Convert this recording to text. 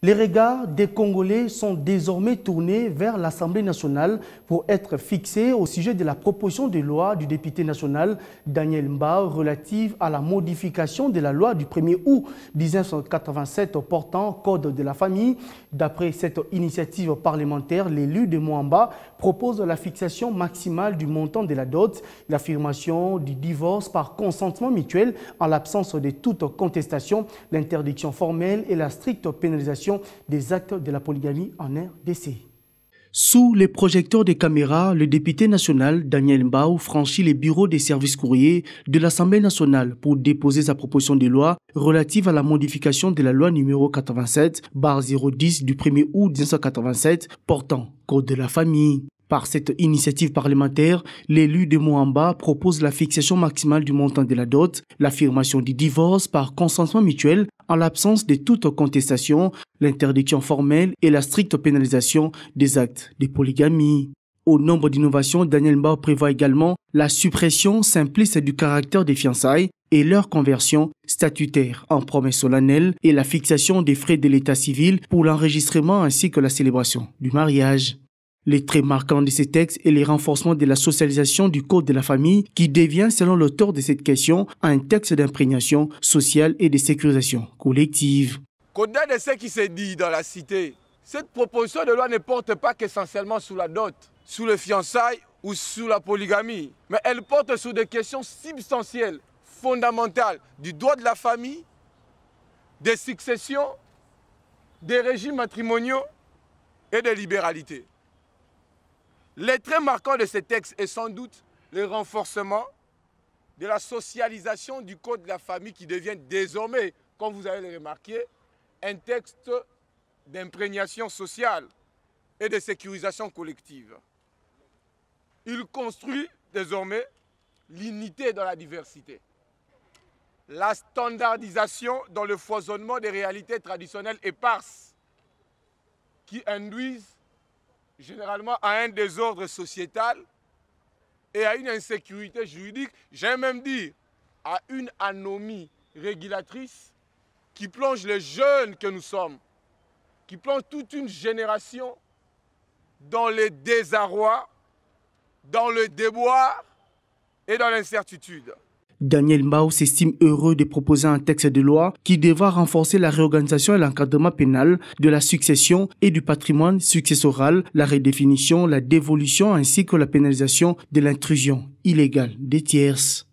Les regards des Congolais sont désormais tournés vers l'Assemblée nationale pour être fixés au sujet de la proposition de loi du député national Daniel Mbao relative à la modification de la loi du 1er août 1987 portant Code de la famille. D'après cette initiative parlementaire, l'élu de Moamba propose la fixation maximale du montant de la dot, l'affirmation du divorce par consentement mutuel en l'absence de toute contestation, l'interdiction formelle et la stricte pénalisation des actes de la polygamie en RDC. Sous les projecteurs des caméras, le député national Daniel Mbao franchit les bureaux des services courriers de l'Assemblée nationale pour déposer sa proposition de loi relative à la modification de la loi numéro 87, barre 010 du 1er août 1987, portant Code de la famille. Par cette initiative parlementaire, l'élu de Moamba propose la fixation maximale du montant de la dot, l'affirmation du divorce par consentement mutuel en l'absence de toute contestation, l'interdiction formelle et la stricte pénalisation des actes de polygamie. Au nombre d'innovations, Daniel ma prévoit également la suppression simpliste du caractère des fiançailles et leur conversion statutaire en promesse solennelle et la fixation des frais de l'état civil pour l'enregistrement ainsi que la célébration du mariage. Les traits marquants de ces textes est les renforcements de la socialisation du code de la famille qui devient, selon l'auteur de cette question, un texte d'imprégnation sociale et de sécurisation collective au delà de ce qui se dit dans la cité, cette proposition de loi ne porte pas qu'essentiellement sur la dot, sur le fiançailles ou sur la polygamie, mais elle porte sur des questions substantielles, fondamentales, du droit de la famille, des successions, des régimes matrimoniaux et des libéralités. Les traits marquants de ce texte est sans doute le renforcement de la socialisation du code de la famille qui devient désormais, comme vous avez le remarqué, un texte d'imprégnation sociale et de sécurisation collective. Il construit désormais l'unité dans la diversité, la standardisation dans le foisonnement des réalités traditionnelles éparses qui induisent généralement à un désordre sociétal et à une insécurité juridique, j'aime même dire à une anomie régulatrice qui plonge les jeunes que nous sommes, qui plonge toute une génération dans le désarroi, dans le déboire et dans l'incertitude. Daniel Mao s'estime heureux de proposer un texte de loi qui devra renforcer la réorganisation et l'encadrement pénal de la succession et du patrimoine successoral, la redéfinition, la dévolution ainsi que la pénalisation de l'intrusion illégale des tierces.